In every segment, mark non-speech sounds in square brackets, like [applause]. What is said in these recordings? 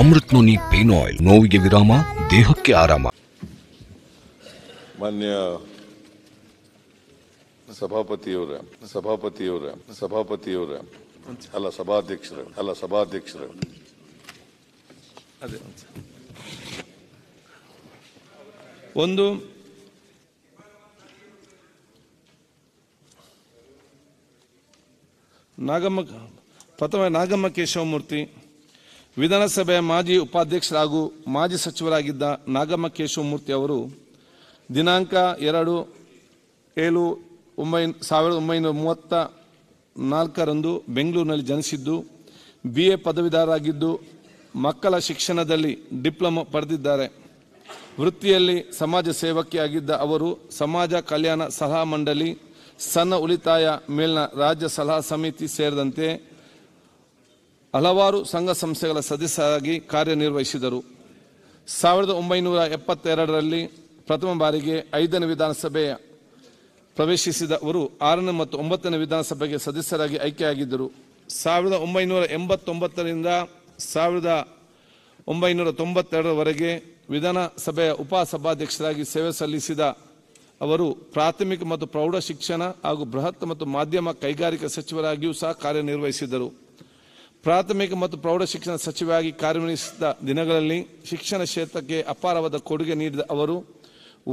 Amrit noni pain oil ನೋವಿಗೆ ವಿರಾಮ ದೇಹಕ್ಕೆ ಆರಾಮ ಮಾನ್ಯ ಸಭಾಪತಿಯವರ ಸಭಾಪತಿಯವರ ಸಭಾಪತಿಯವರ ಅಲ್ಲ ಸಭಾಧ್ಯಕ್ಷರ ಅಲ್ಲ ಸಭಾಧ್ಯಕ್ಷರ ಒಂದು ನಾಗಮ್ಮ ಪ್ರಥಮ ನಾಗಮ್ಮ ಕೇಶವಮೂರ್ತಿ ವಿಧಾನಸಭೆ ಮಾಜಿ ಉಪಾಧ್ಯಕ್ಷರಾಗೂ ಮಾಜಿ ಸಚಿವರಾಗಿದ್ದ ನಾಗಮ್ಮ ಕೇಶವಮೂರ್ತಿ ಅವರು ದಿನಾಂಕ ಎರಡು ಏಳು ಒಂಬೈ ಸಾವಿರದ ಒಂಬೈನೂರ ಮೂವತ್ತ ನಾಲ್ಕರಂದು ಬೆಂಗಳೂರಿನಲ್ಲಿ ಜನಿಸಿದ್ದು ಬಿ ಎ ಪದವೀಧರಾಗಿದ್ದು ಮಕ್ಕಳ ಶಿಕ್ಷಣದಲ್ಲಿ ಡಿಪ್ಲೊಮಾ ಪಡೆದಿದ್ದಾರೆ ವೃತ್ತಿಯಲ್ಲಿ ಸಮಾಜ ಸೇವಕಿಯಾಗಿದ್ದ ಅವರು ಸಮಾಜ ಕಲ್ಯಾಣ ಸಲಹಾ ಮಂಡಳಿ ಸಣ್ಣ ಉಳಿತಾಯ ಮೇಲಿನ ರಾಜ್ಯ ಸಲಹಾ ಸಮಿತಿ ಸೇರಿದಂತೆ ಹಲವಾರು ಸಂಘ ಸಂಸ್ಥೆಗಳ ಸದಸ್ಯರಾಗಿ ಕಾರ್ಯನಿರ್ವಹಿಸಿದರು ಸಾವಿರದ ಒಂಬೈನೂರ ಎಪ್ಪತ್ತೆರಡರಲ್ಲಿ ಪ್ರಥಮ ಬಾರಿಗೆ ಐದನೇ ವಿಧಾನಸಭೆಯ ಪ್ರವೇಶಿಸಿದ ಅವರು ಆರನೇ ಮತ್ತು ಒಂಬತ್ತನೇ ವಿಧಾನಸಭೆಗೆ ಸದಸ್ಯರಾಗಿ ಆಯ್ಕೆಯಾಗಿದ್ದರು ಸಾವಿರದ ಒಂಬೈನೂರ ಎಂಬತ್ತೊಂಬತ್ತರಿಂದ ಸಾವಿರದ ಒಂಬೈನೂರ ತೊಂಬತ್ತೆರಡರವರೆಗೆ ವಿಧಾನಸಭೆಯ ಉಪಸಭಾಧ್ಯಕ್ಷರಾಗಿ ಸೇವೆ ಸಲ್ಲಿಸಿದ ಅವರು ಪ್ರಾಥಮಿಕ ಮತ್ತು ಪ್ರೌಢ ಶಿಕ್ಷಣ ಹಾಗೂ ಬೃಹತ್ ಮತ್ತು ಮಾಧ್ಯಮ ಕೈಗಾರಿಕಾ ಸಚಿವರಾಗಿಯೂ ಸಹ ಕಾರ್ಯನಿರ್ವಹಿಸಿದರು ಪ್ರಾಥಮಿಕ ಮತ್ತು ಪ್ರೌಢ ಶಿಕ್ಷಣ ಸಚಿವಾಗಿ ಕಾರ್ಯನಿರ್ವಹಿಸಿದ ದಿನಗಳಲ್ಲಿ ಶಿಕ್ಷಣ ಕ್ಷೇತ್ರಕ್ಕೆ ಅಪಾರವಾದ ಕೊಡುಗೆ ನೀಡಿದ ಅವರು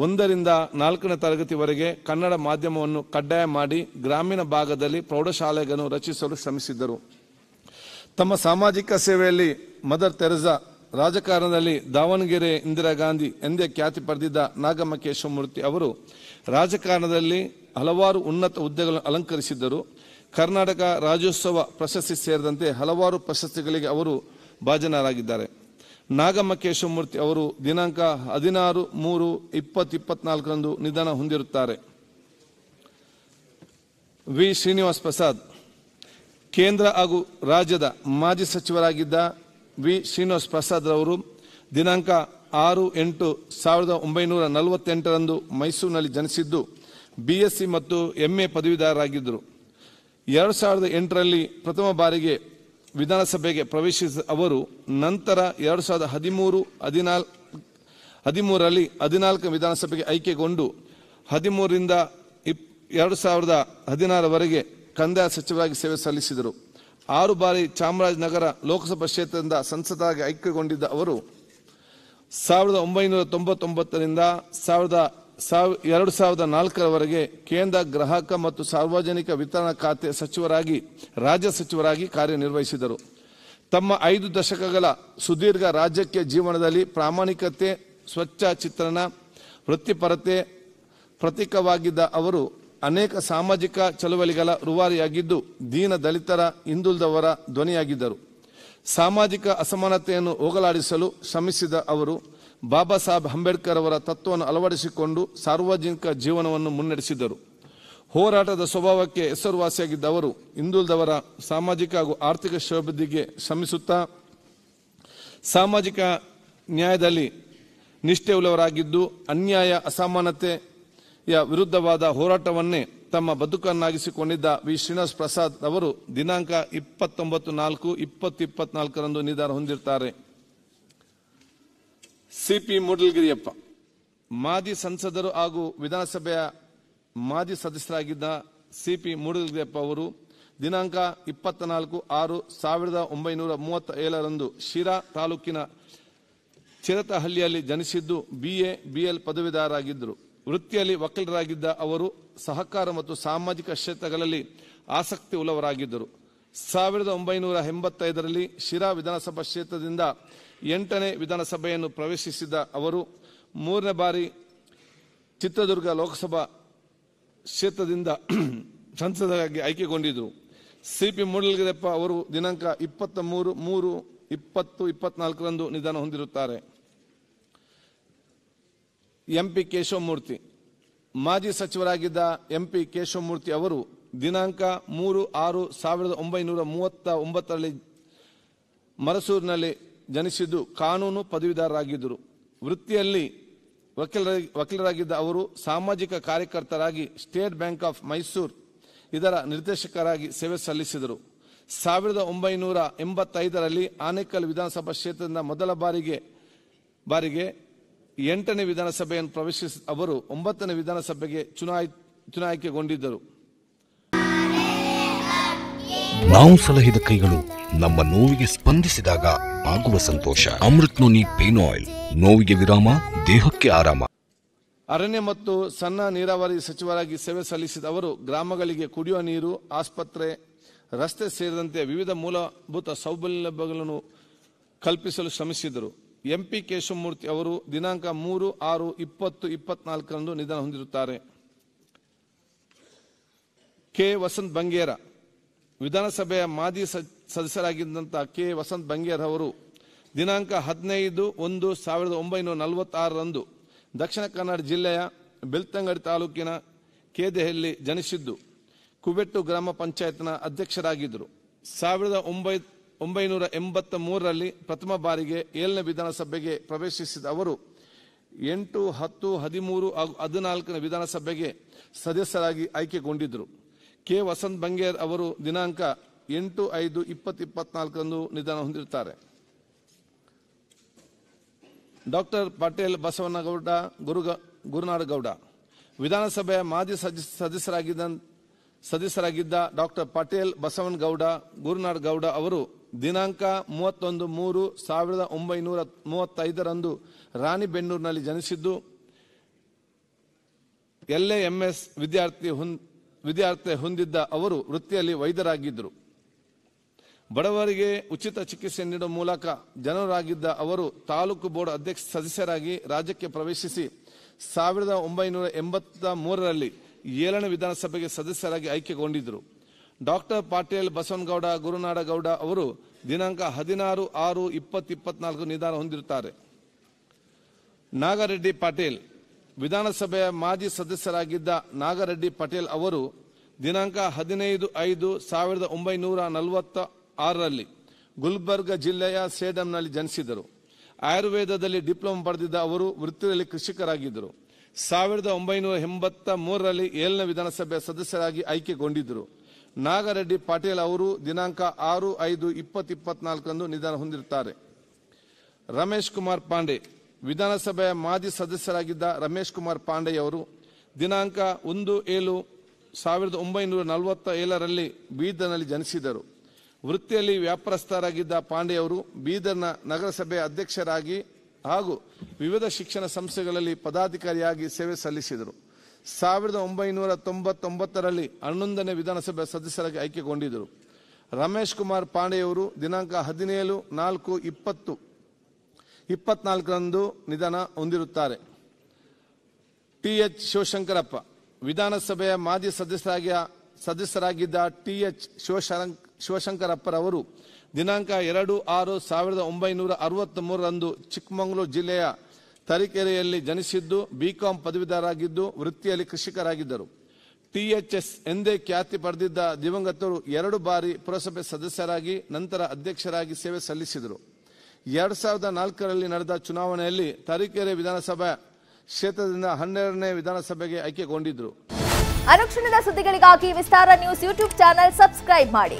ಒಂದರಿಂದ ನಾಲ್ಕನೇ ತರಗತಿವರೆಗೆ ಕನ್ನಡ ಮಾಧ್ಯಮವನ್ನು ಕಡ್ಡಾಯ ಮಾಡಿ ಗ್ರಾಮೀಣ ಭಾಗದಲ್ಲಿ ಪ್ರೌಢಶಾಲೆಗಳನ್ನು ರಚಿಸಲು ಶ್ರಮಿಸಿದ್ದರು ತಮ್ಮ ಸಾಮಾಜಿಕ ಸೇವೆಯಲ್ಲಿ ಮದರ್ ತೆರೆಸಾ ರಾಜಕಾರಣದಲ್ಲಿ ದಾವಣಗೆರೆ ಇಂದಿರಾ ಗಾಂಧಿ ಎಂದೇ ಖ್ಯಾತಿ ಪಡೆದಿದ್ದ ನಾಗಮ್ಮ ಕೇಶವಮೂರ್ತಿ ಅವರು ರಾಜಕಾರಣದಲ್ಲಿ ಹಲವಾರು ಉನ್ನತ ಹುದ್ದೆಗಳನ್ನು ಅಲಂಕರಿಸಿದ್ದರು ಕರ್ನಾಟಕ ರಾಜ್ಯೋತ್ಸವ ಪ್ರಶಸ್ತಿ ಸೇರಿದಂತೆ ಹಲವಾರು ಪ್ರಶಸ್ತಿಗಳಿಗೆ ಅವರು ಭಾಜನರಾಗಿದ್ದಾರೆ ನಾಗಮಕೇಶಮೂರ್ತಿ ಅವರು ದಿನಾಂಕ ಹದಿನಾರು ಮೂರು ಇಪ್ಪತ್ತಿಪ್ಪತ್ನಾಲ್ಕರಂದು ನಿಧನ ಹೊಂದಿರುತ್ತಾರೆ ವಿ ಶ್ರೀನಿವಾಸ್ ಪ್ರಸಾದ್ ಕೇಂದ್ರ ಹಾಗೂ ರಾಜ್ಯದ ಮಾಜಿ ಸಚಿವರಾಗಿದ್ದ ವಿ ಶ್ರೀನಿವಾಸ್ ಪ್ರಸಾದ್ ರವರು ದಿನಾಂಕ ಆರು ಎಂಟು ಸಾವಿರದ ಒಂಬೈನೂರ ನಲವತ್ತೆಂಟರಂದು ಮೈಸೂರಿನಲ್ಲಿ ಜನಿಸಿದ್ದು ಬಿಎಸ್ಸಿ ಮತ್ತು ಎಂಎ ಪದವೀಧರರಾಗಿದ್ದರು ಎರಡು ಸಾವಿರದ ಎಂಟರಲ್ಲಿ ಪ್ರಥಮ ಬಾರಿಗೆ ವಿಧಾನಸಭೆಗೆ ಪ್ರವೇಶಿಸಿದ ಅವರು ನಂತರ ಎರಡು ಸಾವಿರದ ಹದಿಮೂರು ಹದಿನಾಲ್ ಹದಿಮೂರರಲ್ಲಿ ಹದಿನಾಲ್ಕು ವಿಧಾನಸಭೆಗೆ ಆಯ್ಕೆಗೊಂಡು ಹದಿಮೂರರಿಂದ ಇಪ್ ಎರಡು ಸಾವಿರದ ಹದಿನಾರವರೆಗೆ ಕಂದಾಯ ಸಚಿವರಾಗಿ ಸೇವೆ ಸಲ್ಲಿಸಿದರು ಆರು ಬಾರಿ ಚಾಮರಾಜನಗರ ಲೋಕಸಭಾ ಕ್ಷೇತ್ರದಿಂದ ಸಂಸದರಾಗಿ ಆಯ್ಕೆಗೊಂಡಿದ್ದ ಅವರು ಸಾವಿರದ ಒಂಬೈನೂರ ತೊಂಬತ್ತೊಂಬತ್ತರಿಂದ ಸಾವಿರದ ಎರಡು ಸಾವಿರದ ನಾಲ್ಕರವರೆಗೆ ಕೇಂದ್ರ ಗ್ರಾಹಕ ಮತ್ತು ಸಾರ್ವಜನಿಕ ವಿತರಣಾ ಖಾತೆ ಸಚಿವರಾಗಿ ರಾಜ್ಯ ಸಚಿವರಾಗಿ ಕಾರ್ಯನಿರ್ವಹಿಸಿದರು ತಮ್ಮ ಐದು ದಶಕಗಳ ಸುದೀರ್ಘ ರಾಜ್ಯಕ್ಕೆ ಜೀವನದಲ್ಲಿ ಪ್ರಾಮಾಣಿಕತೆ ಸ್ವಚ್ಛ ಚಿತ್ರಣ ವೃತ್ತಿಪರತೆ ಪ್ರತೀಕವಾಗಿದ್ದ ಅವರು ಅನೇಕ ಸಾಮಾಜಿಕ ಚಳುವಳಿಗಳ ರೂವಾರಿಯಾಗಿದ್ದು ದೀನ ದಲಿತರ ಹಿಂದುಳಿದವರ ಧ್ವನಿಯಾಗಿದ್ದರು ಸಾಮಾಜಿಕ ಅಸಮಾನತೆಯನ್ನು ಹೋಗಲಾಡಿಸಲು ಶ್ರಮಿಸಿದ ಅವರು ಬಾಬಾ ಸಾಹೇಬ್ ಅಂಬೇಡ್ಕರ್ ಅವರ ತತ್ವವನ್ನು ಅಳವಡಿಸಿಕೊಂಡು ಸಾರ್ವಜನಿಕ ಜೀವನವನ್ನು ಮುನ್ನಡೆಸಿದರು ಹೋರಾಟದ ಸ್ವಭಾವಕ್ಕೆ ಹೆಸರುವಾಸಿಯಾಗಿದ್ದ ಅವರು ಹಿಂದುಳಿದವರ ಸಾಮಾಜಿಕ ಹಾಗೂ ಆರ್ಥಿಕ ಶ್ರಬದ್ಧಿಗೆ ಶ್ರಮಿಸುತ್ತಾ ಸಾಮಾಜಿಕ ನ್ಯಾಯದಲ್ಲಿ ನಿಷ್ಠೆಯುಳ್ಳವರಾಗಿದ್ದು ಅನ್ಯಾಯ ಅಸಮಾನತೆಯ ವಿರುದ್ಧವಾದ ಹೋರಾಟವನ್ನೇ ತಮ್ಮ ಬದುಕನ್ನಾಗಿಸಿಕೊಂಡಿದ್ದ ವಿ ಶ್ರೀನಿವಾಸ್ ಪ್ರಸಾದ್ ಅವರು ದಿನಾಂಕ ಇಪ್ಪತ್ತೊಂಬತ್ತು ನಾಲ್ಕು ಇಪ್ಪತ್ತು ಇಪ್ಪತ್ತ್ನಾಲ್ಕರಂದು ನಿಧನ ಹೊಂದಿರ್ತಾರೆ ಸಿಪಿ ಮೂಡಲ್ಗಿರಿಯಪ್ಪ ಮಾಜಿ ಸಂಸದರು ಹಾಗೂ ವಿಧಾನಸಭೆಯ ಮಾಜಿ ಸದಸ್ಯರಾಗಿದ್ದ ಸಿಪಿ ಮೂಡಲ್ಗಿರಿಯಪ್ಪ ಅವರು ದಿನಾಂಕ ನಾಲ್ಕು ಆರು ಸಾವಿರದ ಒಂಬೈನೂರ ಮೂವತ್ತ ಏಳರಂದು ಶಿರಾ ತಾಲೂಕಿನ ಚಿರತಹಳ್ಳಿಯಲ್ಲಿ ಜನಿಸಿದ್ದು ಬಿಎ ಬಿಎಲ್ ಪದವೀಧರರಾಗಿದ್ದರು ವೃತ್ತಿಯಲ್ಲಿ ವಕೀಲರಾಗಿದ್ದ ಅವರು ಸಹಕಾರ ಮತ್ತು ಸಾಮಾಜಿಕ ಕ್ಷೇತ್ರಗಳಲ್ಲಿ ಆಸಕ್ತಿ ಉಳ್ಳವರಾಗಿದ್ದರು ಸಾವಿರದ ಒಂಬೈನೂರ ಎಂಬತ್ತೈದರಲ್ಲಿ ಶಿರಾ ವಿಧಾನಸಭಾ ಕ್ಷೇತ್ರದಿಂದ ಎಂಟನೇ ವಿಧಾನಸಭೆಯನ್ನು ಪ್ರವೇಶಿಸಿದ ಅವರು ಮೂರನೇ ಬಾರಿ ಚಿತ್ರದುರ್ಗ ಲೋಕಸಭಾ ಕ್ಷೇತ್ರದಿಂದ [clears throat] ಸಂಸದರಾಗಿ ಆಯ್ಕೆಗೊಂಡಿದ್ದರು ಸಿ ಪಿ ಅವರು ದಿನಾಂಕ ಇಪ್ಪತ್ತ ಮೂರು ಮೂರು ಇಪ್ಪತ್ತು ಇಪ್ಪತ್ನಾಲ್ಕರಂದು ನಿಧನ ಹೊಂದಿರುತ್ತಾರೆ ಎಂ ಪಿ ಕೇಶವಮೂರ್ತಿ ಮಾಜಿ ಸಚಿವರಾಗಿದ್ದ ಎಂ ಪಿ ಕೇಶವಮೂರ್ತಿ ಅವರು ದಿನಾಂಕ ಮೂರು ಆರು ಸಾವಿರದ ಒಂಬೈನೂರ ಮೂವತ್ತ ಒಂಬತ್ತರಲ್ಲಿ ಮರಸೂರಿನಲ್ಲಿ ಜನಿಸಿದ್ದು ಕಾನೂನು ಪದವೀಧರರಾಗಿದ್ದರು ವೃತ್ತಿಯಲ್ಲಿ ವಕೀಲರ ವಕೀಲರಾಗಿದ್ದ ಅವರು ಸಾಮಾಜಿಕ ಕಾರ್ಯಕರ್ತರಾಗಿ ಸ್ಟೇಟ್ ಬ್ಯಾಂಕ್ ಆಫ್ ಮೈಸೂರು ಇದರ ನಿರ್ದೇಶಕರಾಗಿ ಸೇವೆ ಸಲ್ಲಿಸಿದರು ಸಾವಿರದ ಒಂಬೈನೂರ ಎಂಬತ್ತೈದರಲ್ಲಿ ಆನೇಕಲ್ ವಿಧಾನಸಭಾ ಕ್ಷೇತ್ರದಿಂದ ಮೊದಲ ಬಾರಿಗೆ ಬಾರಿಗೆ ಎಂಟನೇ ವಿಧಾನಸಭೆಯನ್ನು ಪ್ರವೇಶಿಸಿ ಅವರು ಒಂಬತ್ತನೇ ವಿಧಾನಸಭೆಗೆ ಚುನಾಯ್ ಚುನಾಯಿಕೆಗೊಂಡಿದ್ದರು ನಾವು ಸಲಹಿದ ಕೈಗಳು ನಮ್ಮ ನೋವಿಗೆ ಸ್ಪಂದಿಸಿದಾಗ ಆಗುವ ಸಂತೋಷ ಅಮೃತ್ ನೋನಿ ಪೇನ್ ಆಯಿಲ್ ನೋವಿಗೆ ವಿರಾಮ ದೇಹಕ್ಕೆ ಆರಾಮ ಅರಣ್ಯ ಮತ್ತು ಸಣ್ಣ ನೀರಾವರಿ ಸಚಿವರಾಗಿ ಸೇವೆ ಸಲ್ಲಿಸಿದ ಅವರು ಗ್ರಾಮಗಳಿಗೆ ಕುಡಿಯುವ ನೀರು ಆಸ್ಪತ್ರೆ ರಸ್ತೆ ಸೇರಿದಂತೆ ವಿವಿಧ ಮೂಲಭೂತ ಸೌಲಭ್ಯಗಳನ್ನು ಕಲ್ಪಿಸಲು ಶ್ರಮಿಸಿದರು ಎಂಪಿ ಕೇಶವಮೂರ್ತಿ ಅವರು ದಿನಾಂಕ ಮೂರು ಆರು ಇಪ್ಪತ್ತು ಇಪ್ಪತ್ನಾಲ್ಕರಂದು ನಿಧನ ಹೊಂದಿರುತ್ತಾರೆ ಕೆ ವಸಂತ್ ಬಂಗೇರ ವಿಧಾನಸಭೆಯ ಮಾಜಿ ಸದಸ್ಯರಾಗಿದ್ದಂಥ ಕೆ ವಸಂತ್ ಬಂಗೇರ್ ಅವರು ದಿನಾಂಕ ಹದಿನೈದು ಒಂದು ಸಾವಿರದ ಒಂಬೈನೂರ ನಲವತ್ತಾರರಂದು ದಕ್ಷಿಣ ಕನ್ನಡ ಜಿಲ್ಲೆಯ ಬೆಳ್ತಂಗಡಿ ತಾಲೂಕಿನ ಕೇದೆಹಳ್ಳಿ ಜನಿಸಿದ್ದು ಕುಬೆಟ್ಟು ಗ್ರಾಮ ಪಂಚಾಯತ್ನ ಅಧ್ಯಕ್ಷರಾಗಿದ್ದರು ಸಾವಿರದ ಒಂಬೈ ಒಂಬೈನೂರ ಎಂಬತ್ತ ಮೂರರಲ್ಲಿ ಪ್ರಥಮ ಬಾರಿಗೆ ಏಳನೇ ವಿಧಾನಸಭೆಗೆ ಪ್ರವೇಶಿಸಿದ ಅವರು ಎಂಟು ಹತ್ತು ಹದಿಮೂರು ಹಾಗೂ ಹದಿನಾಲ್ಕನೇ ವಿಧಾನಸಭೆಗೆ ಸದಸ್ಯರಾಗಿ ಆಯ್ಕೆಗೊಂಡಿದ್ದರು ಕೆ ವಸಂತ್ ಬಂಗೇರ್ ಅವರು ದಿನಾಂಕ ಎಂಟು ಐದು ಇಪ್ಪತ್ತು ಇಪ್ಪತ್ನಾಲ್ಕರಂದು ನಿಧನ ಹೊಂದಿರುತ್ತಾರೆ ಡಾಕ್ಟರ್ ಪಟೇಲ್ ಬಸವನಗೌಡ ಗುರುಗ ಗುರುನಾಡಗೌಡ ವಿಧಾನಸಭೆಯ ಮಾಜಿ ಸದಸ್ಯರಾಗಿದ್ದ ಸದಸ್ಯರಾಗಿದ್ದ ಡಾಕ್ಟರ್ ಪಟೇಲ್ ಬಸವನಗೌಡ ಗುರುನಾಡಗೌಡ ಅವರು ದಿನಾಂಕ ಮೂವತ್ತೊಂದು ಮೂರು ಸಾವಿರದ ಒಂಬೈನೂರ ಮೂವತ್ತೈದರಂದು ರಾಣಿಬೆನ್ನೂರಿನಲ್ಲಿ ಜನಿಸಿದ್ದು ಹೊಂದ್ ವಿದ್ಯಾರ್ಥಿ ಹೊಂದಿದ್ದ ಅವರು ವೃತ್ತಿಯಲ್ಲಿ ವೈದ್ಯರಾಗಿದ್ದರು ಬಡವರಿಗೆ ಉಚಿತ ಚಿಕಿತ್ಸೆ ನೀಡುವ ಮೂಲಕ ಜನರಾಗಿದ್ದ ಅವರು ತಾಲೂಕು ಬೋರ್ಡ್ ಅಧ್ಯಕ್ಷ ಸದಸ್ಯರಾಗಿ ರಾಜ್ಯಕ್ಕೆ ಪ್ರವೇಶಿಸಿ ಸಾವಿರದ ಒಂಬೈನೂರ ಎಂಬತ್ತ ಮೂರರಲ್ಲಿ ಏಳನೇ ವಿಧಾನಸಭೆಗೆ ಸದಸ್ಯರಾಗಿ ಆಯ್ಕೆಗೊಂಡಿದ್ದರು ಡಾಕ್ಟರ್ ಪಾಟೀಲ್ ಬಸವನಗೌಡ ಗುರುನಾಡಗೌಡ ಅವರು ದಿನಾಂಕ ಹದಿನಾರು ಆರು ಇಪ್ಪತ್ನಾಲ್ಕು ನಿಧಾನ ಹೊಂದಿರುತ್ತಾರೆ ನಾಗರೆಡ್ಡಿ ಪಾಟೀಲ್ ವಿಧಾನಸಭೆಯ ಮಾಜಿ ಸದಸ್ಯರಾಗಿದ್ದ ನಾಗರೆಡ್ಡಿ ಪಾಟೀಲ್ ಅವರು ದಿನಾಂಕ ಹದಿನೈದು ಐದು ಸಾವಿರದ ಒಂಬೈನೂರ ನಲವತ್ತ ಆರರಲ್ಲಿ ಗುಲ್ಬರ್ಗ ಜಿಲ್ಲೆಯ ಸೇಡಂನಲ್ಲಿ ಜನಿಸಿದರು ಆಯುರ್ವೇದದಲ್ಲಿ ಡಿಪ್ಲೊಮಾ ಪಡೆದಿದ್ದ ಅವರು ವೃತ್ತಿಯಲ್ಲಿ ಕೃಷಿಕರಾಗಿದ್ದರು ಸಾವಿರದ ಒಂಬೈನೂರ ಎಂಬತ್ತ ಮೂರರಲ್ಲಿ ಏಳನೇ ವಿಧಾನಸಭೆಯ ಸದಸ್ಯರಾಗಿ ಆಯ್ಕೆಗೊಂಡಿದ್ದರು ನಾಗರೆಡ್ಡಿ ಪಾಟೀಲ್ ಅವರು ದಿನಾಂಕ ಆರು ಐದು ಇಪ್ಪತ್ತು ಇಪ್ಪತ್ನಾಲ್ಕರಂದು ನಿಧನ ಹೊಂದಿರುತ್ತಾರೆ ರಮೇಶ್ ಕುಮಾರ್ ಪಾಂಡೆ ವಿಧಾನಸಭೆಯ ಮಾಜಿ ಸದಸ್ಯರಾಗಿದ್ದ ರಮೇಶ್ ಕುಮಾರ್ ಅವರು ದಿನಾಂಕ ಒಂದು ಏಳು ಸಾವಿರದ ಒಂಬೈನೂರ ನಲವತ್ತ ಏಳರಲ್ಲಿ ಬೀದರ್ನಲ್ಲಿ ಜನಿಸಿದರು ವೃತ್ತಿಯಲ್ಲಿ ವ್ಯಾಪಾರಸ್ಥರಾಗಿದ್ದ ಪಾಂಡೆಯವರು ಬೀದರ್ನ ನಗರಸಭೆ ಅಧ್ಯಕ್ಷರಾಗಿ ಹಾಗೂ ವಿವಿಧ ಶಿಕ್ಷಣ ಸಂಸ್ಥೆಗಳಲ್ಲಿ ಪದಾಧಿಕಾರಿಯಾಗಿ ಸೇವೆ ಸಲ್ಲಿಸಿದರು ಸಾವಿರದ ಒಂಬೈನೂರ ತೊಂಬತ್ತೊಂಬತ್ತರಲ್ಲಿ ಹನ್ನೊಂದನೇ ವಿಧಾನಸಭೆ ಸದಸ್ಯರಾಗಿ ಆಯ್ಕೆಗೊಂಡಿದ್ದರು ರಮೇಶ್ ಕುಮಾರ್ ಪಾಂಡೆಯವರು ದಿನಾಂಕ ಹದಿನೇಳು ನಾಲ್ಕು ಇಪ್ಪತ್ತು ಇಪ್ಪತ್ನಾಲ್ಕರಂದು ನಿಧನ ಹೊಂದಿರುತ್ತಾರೆ ಟಿ ಎಚ್ ಶಿವಶಂಕರಪ್ಪ ವಿಧಾನಸಭೆಯ ಮಾಜಿ ಸದಸ್ಯರಾಗಿ ಸದಸ್ಯರಾಗಿದ್ದ ಟಿ ಎಚ್ ಶಿವಶಂಕ ಶಿವಶಂಕರಪ್ಪರವರು ದಿನಾಂಕ ಎರಡು ಆರು ಸಾವಿರದ ಒಂಬೈನೂರ ಅರವತ್ತ್ ಮೂರರಂದು ಚಿಕ್ಕಮಗಳೂರು ಜಿಲ್ಲೆಯ ತರೀಕೆರೆಯಲ್ಲಿ ಜನಿಸಿದ್ದು ಬಿಕಾಂ ಪದವೀಧರಾಗಿದ್ದು ವೃತ್ತಿಯಲ್ಲಿ ಕೃಷಿಕರಾಗಿದ್ದರು ಟಿಎಚ್ಎಸ್ ಎಂದೇ ಖ್ಯಾತಿ ಪಡೆದಿದ್ದ ದಿವಂಗತರು ಎರಡು ಬಾರಿ ಪುರಸಭೆ ಸದಸ್ಯರಾಗಿ ನಂತರ ಅಧ್ಯಕ್ಷರಾಗಿ ಸೇವೆ ಸಲ್ಲಿಸಿದರು ಎರಡು ಸಾವಿರದ ನಾಲ್ಕರಲ್ಲಿ ನಡೆದ ಚುನಾವಣೆಯಲ್ಲಿ ತರೀಕೆರೆ ವಿಧಾನಸಭಾ ಕ್ಷೇತ್ರದಿಂದ ಹನ್ನೆರಡನೇ ವಿಧಾನಸಭೆಗೆ ಆಯ್ಕೆಗೊಂಡಿದ್ದರು ಅರಕ್ಷಣದ ಸುದ್ದಿಗಳಿಗಾಗಿ Vistara news YouTube channel subscribe ಮಾಡಿ